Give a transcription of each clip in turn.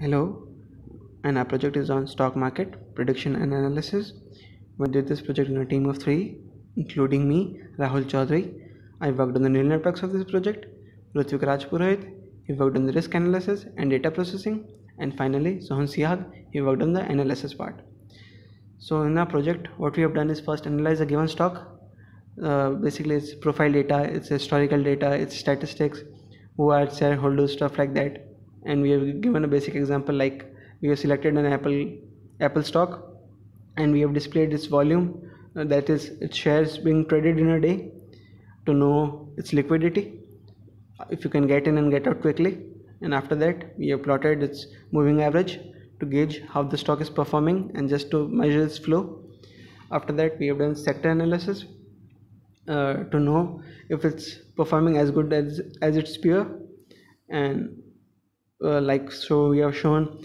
Hello, and our project is on stock market prediction and analysis. We did this project in a team of three, including me, Rahul Chaudhary. I worked on the neural networks of this project. Ritvik Rajpurohit, he worked on the risk analysis and data processing. And finally, Sohan Siag, he worked on the analysis part. So in our project, what we have done is first analyze a given stock. Uh, basically, it's profile data, it's historical data, it's statistics, who are shareholders, stuff like that and we have given a basic example like we have selected an apple apple stock and we have displayed its volume uh, that is its shares being traded in a day to know its liquidity uh, if you can get in and get out quickly and after that we have plotted its moving average to gauge how the stock is performing and just to measure its flow after that we have done sector analysis uh, to know if it's performing as good as as its peer and uh, like so we have shown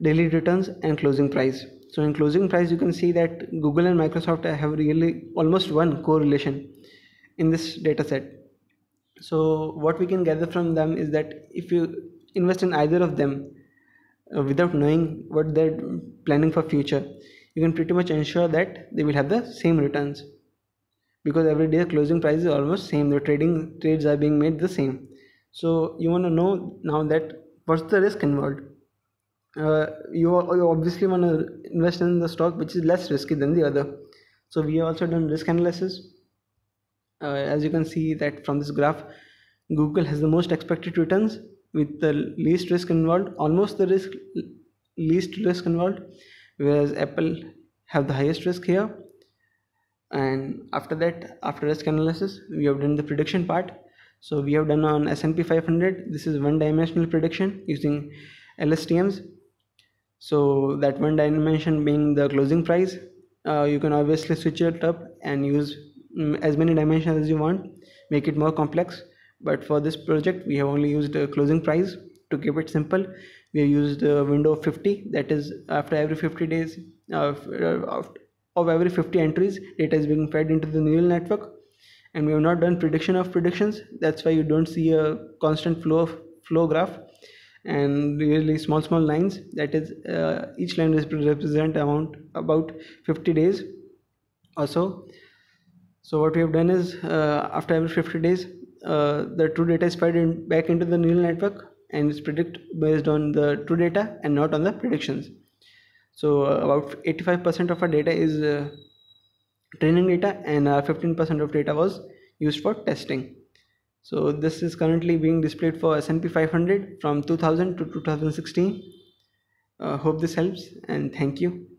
daily returns and closing price so in closing price you can see that google and microsoft have really almost one correlation in this data set so what we can gather from them is that if you invest in either of them uh, without knowing what they're planning for future you can pretty much ensure that they will have the same returns because every day closing price is almost same the trading trades are being made the same so you want to know now that what's the risk involved uh, you, you obviously want to invest in the stock which is less risky than the other so we also done risk analysis uh, as you can see that from this graph google has the most expected returns with the least risk involved almost the risk least risk involved whereas apple have the highest risk here and after that after risk analysis we have done the prediction part so we have done on S&P 500 this is one dimensional prediction using LSTMs so that one dimension being the closing price uh, you can obviously switch it up and use mm, as many dimensions as you want make it more complex but for this project we have only used a closing price to keep it simple we have used a window of 50 that is after every 50 days of, uh, of, of every 50 entries data is being fed into the neural network and we have not done prediction of predictions that's why you don't see a constant flow of flow graph and really small small lines that is uh, each line is represent amount about 50 days or so so what we have done is uh, after every 50 days uh, the true data is fed in, back into the neural network and it's predict based on the true data and not on the predictions so uh, about 85% of our data is uh, training data and 15% uh, of data was used for testing so this is currently being displayed for S&P 500 from 2000 to 2016 uh, hope this helps and thank you